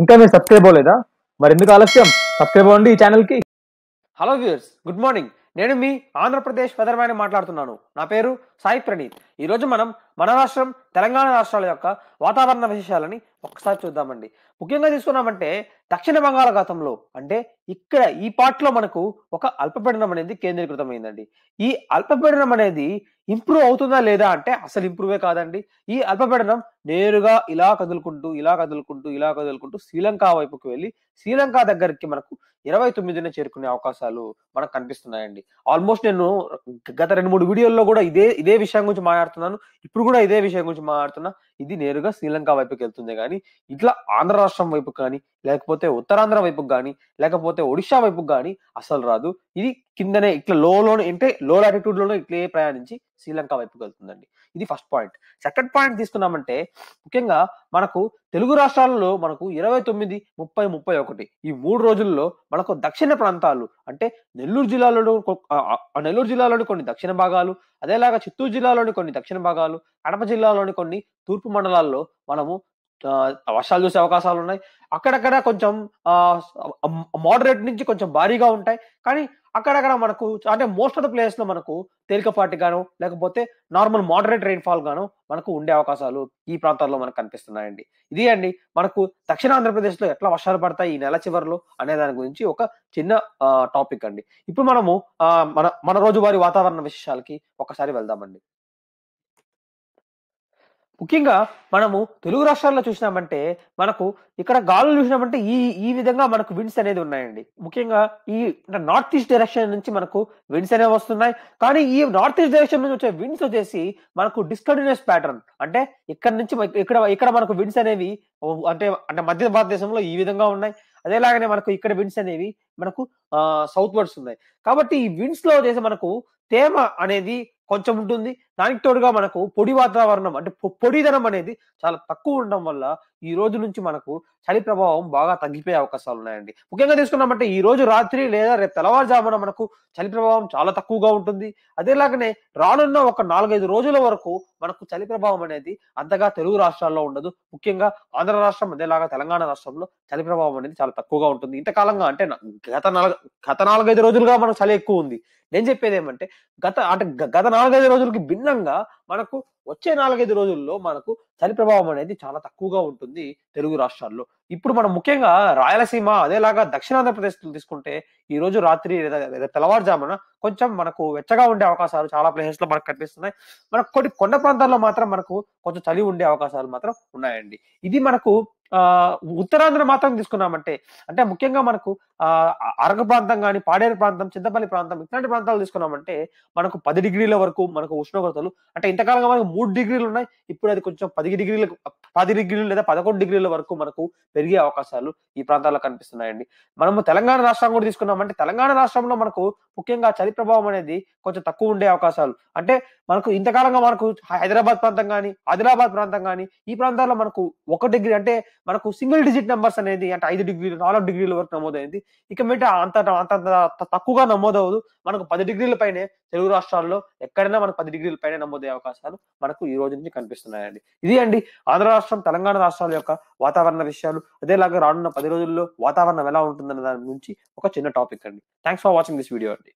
ఇంకా మీరు సబ్స్క్రైబ్ అవ్వలేదా మరి ఎందుకు ఆలస్యం సబ్స్క్రైబ్ అవ్వండి ఈ కి హలో వ్యూర్స్ గుడ్ మార్నింగ్ నేను మీ ఆంధ్రప్రదేశ్ వెదర్మ్యాన్ మాట్లాడుతున్నాను నా పేరు సాయి ప్రణీత్ రోజు మనం మన రాష్ట్రం తెలంగాణ రాష్ట్రాల యొక్క వాతావరణ విశేషాలని ఒకసారి చూద్దామండి ముఖ్యంగా తీసుకున్నామంటే దక్షిణ బంగాళాఖాతంలో అంటే ఇక్కడ ఈ పార్ట్లో మనకు ఒక అల్పపీడనం అనేది కేంద్రీకృతమైందండి ఈ అల్పపీడనం అనేది ఇంప్రూవ్ అవుతుందా లేదా అంటే అసలు ఇంప్రూవే కాదండి ఈ అల్పపీడనం నేరుగా ఇలా కదులుకుంటూ ఇలా కదులుకుంటూ ఇలా కదులుకుంటూ శ్రీలంక వైపుకు వెళ్ళి శ్రీలంక దగ్గరికి మనకు ఇరవై తొమ్మిదిన చేరుకునే అవకాశాలు మనకు కనిపిస్తున్నాయండి ఆల్మోస్ట్ నేను గత రెండు మూడు వీడియోల్లో కూడా ఇదే ఇదే విషయం గురించి మాట్లాడుతున్నాను ఇప్పుడు కూడా ఇదే విషయం గురించి మాట్లాడుతున్నా ఇది నేరుగా శ్రీలంక వైపుకి వెళ్తుంది కానీ ఇట్లా ఆంధ్ర రాష్ట్రం వైపు కానీ లేకపోతే ఉత్తరాంధ్ర వైపుకి కానీ లేకపోతే ఒడిశా వైపుకి కానీ అసలు రాదు ఇది కిందనే ఇట్లా లోలో అంటే లో లాటిట్యూడ్ లోనే ఇట్లే ప్రయాణించి శ్రీలంక వైపుకి వెళ్తుందండి ఇది ఫస్ట్ పాయింట్ సెకండ్ పాయింట్ తీసుకున్నామంటే ముఖ్యంగా మనకు తెలుగు రాష్ట్రాలలో మనకు ఇరవై తొమ్మిది ముప్పై ముప్పై ఒకటి ఈ మూడు రోజుల్లో మనకు దక్షిణ ప్రాంతాలు అంటే నెల్లూరు జిల్లాలో నెల్లూరు జిల్లాలోని కొన్ని దక్షిణ భాగాలు అదేలాగా చిత్తూరు జిల్లాలోని కొన్ని దక్షిణ భాగాలు కడప జిల్లాలోని కొన్ని తూర్పు మండలాల్లో మనము వర్షాలు చూసే అవకాశాలు ఉన్నాయి అక్కడక్కడ కొంచెం మోడరేట్ నుంచి కొంచెం భారీగా ఉంటాయి కానీ అక్కడక్కడ మనకు అంటే మోస్ట్ ఆఫ్ ద ప్లేస్ లో మనకు తేలికపాటి గాను లేకపోతే నార్మల్ మోడరేట్ రైన్ఫాల్ గాను మనకు ఉండే అవకాశాలు ఈ ప్రాంతాల్లో మనకు కనిపిస్తున్నాయండి ఇది అండి మనకు దక్షిణ ఆంధ్రప్రదేశ్ లో ఎట్లా వర్షాలు పడతాయి ఈ నెల చివరిలో అనే దాని గురించి ఒక చిన్న టాపిక్ అండి ఇప్పుడు మనము మన మన రోజువారి వాతావరణ విశేషాలకి ఒకసారి వెళ్దామండి ముఖ్యంగా మనము తెలుగు రాష్ట్రాల్లో చూసినామంటే మనకు ఇక్కడ గాలులు చూసినామంటే ఈ ఈ విధంగా మనకు విండ్స్ అనేది ఉన్నాయండి ముఖ్యంగా ఈ నార్త్ ఈస్ట్ డైరెక్షన్ నుంచి మనకు విండ్స్ అనేవి వస్తున్నాయి కానీ ఈ నార్త్ ఈస్ట్ డైరెక్షన్ నుంచి వచ్చే విండ్స్ వచ్చేసి మనకు డిస్కంటిన్యూస్ ప్యాటర్న్ అంటే ఇక్కడ నుంచి ఇక్కడ ఇక్కడ మనకు విండ్స్ అనేవి అంటే అంటే మధ్య భారతదేశంలో ఈ విధంగా ఉన్నాయి అదేలాగానే మనకు ఇక్కడ విండ్స్ అనేవి మనకు సౌత్ వర్డ్స్ ఉన్నాయి కాబట్టి ఈ విండ్స్ లో వచ్చేసి మనకు తేమ అనేది కొంచెం ఉంటుంది దానికి తోడుగా మనకు పొడి వాతావరణం అంటే పొడిదనం అనేది చాలా తక్కువ ఉండడం వల్ల ఈ రోజు నుంచి మనకు చలి ప్రభావం బాగా తగ్గిపోయే అవకాశాలు ఉన్నాయండి ముఖ్యంగా తీసుకున్నామంటే ఈ రోజు రాత్రి లేదా రేపు తెల్లవారుజామున మనకు చలి ప్రభావం చాలా తక్కువగా ఉంటుంది అదేలాగానే రానున్న ఒక నాలుగైదు రోజుల వరకు మనకు చలి ప్రభావం అనేది అంతగా తెలుగు రాష్ట్రాల్లో ఉండదు ముఖ్యంగా ఆంధ్ర రాష్ట్రం అదేలాగా తెలంగాణ రాష్ట్రంలో చలి ప్రభావం అనేది చాలా తక్కువగా ఉంటుంది ఇంతకాలంగా అంటే గత నాలుగు గత నాలుగైదు రోజులుగా మనకు చలి ఎక్కువ ఉంది నేను చెప్పేది ఏమంటే గత అంటే గత నాలుగైదు రోజులకి భిన్నంగా మనకు వచ్చే నాలుగైదు రోజుల్లో మనకు చలి ప్రభావం అనేది చాలా తక్కువగా ఉంటుంది తెలుగు రాష్ట్రాల్లో ఇప్పుడు మనం ముఖ్యంగా రాయలసీమ అదేలాగా దక్షిణాంధ్రప్రదేశ్ తీసుకుంటే ఈ రోజు రాత్రి లేదా తెల్లవారుజామున కొంచెం మనకు వెచ్చగా ఉండే అవకాశాలు చాలా ప్లేసెస్ లో మనకు కనిపిస్తున్నాయి మనకు కొన్ని కొండ ప్రాంతాల్లో మాత్రం మనకు కొంచెం చలి ఉండే అవకాశాలు మాత్రం ఉన్నాయండి ఇది మనకు ఉత్తరాంధ్ర మాత్రం తీసుకున్నామంటే అంటే ముఖ్యంగా మనకు అరగ ప్రాంతం కానీ పాడేరు ప్రాంతం చింతపల్లి ప్రాంతం ఇట్లాంటి ప్రాంతాలు తీసుకున్నామంటే మనకు పది డిగ్రీల వరకు మనకు ఉష్ణోగ్రతలు అంటే ఇంతకాలంగా మనకు మూడు డిగ్రీలు ఉన్నాయి ఇప్పుడు అది కొంచెం పది డిగ్రీలకు పది డిగ్రీలు లేదా పదకొండు డిగ్రీల వరకు మనకు పెరిగే అవకాశాలు ఈ ప్రాంతాల్లో కనిపిస్తున్నాయండి మనము తెలంగాణ రాష్ట్రం కూడా తీసుకున్నామంటే తెలంగాణ రాష్ట్రంలో మనకు ముఖ్యంగా చలి ప్రభావం అనేది కొంచెం తక్కువ ఉండే అవకాశాలు అంటే మనకు ఇంతకాలంగా మనకు హైదరాబాద్ ప్రాంతం కానీ ఆదిలాబాద్ ప్రాంతం కానీ ఈ ప్రాంతాల్లో మనకు ఒక డిగ్రీ అంటే మనకు సింగిల్ డిజిట్ నెంబర్స్ అనేది అంటే ఐదు డిగ్రీలు నాలుగు డిగ్రీల వరకు నమోదైంది ఇక మీద అంత అంత తక్కువగా నమోదవదు మనకు పది డిగ్రీల పైనే తెలుగు రాష్ట్రాల్లో ఎక్కడైనా మనకు పది డిగ్రీల పైనే నమోదయ్యే అవకాశాలు మనకు ఈ రోజు నుంచి కనిపిస్తున్నాయండి ఇది అండి ఆంధ్ర రాష్ట్రం తెలంగాణ రాష్ట్రాల యొక్క వాతావరణ విషయాలు అదేలాగా రానున్న పది రోజుల్లో వాతావరణం ఎలా ఉంటుందన్న దాని గురించి ఒక చిన్న టాపిక్ అండి thanks for watching this video అండి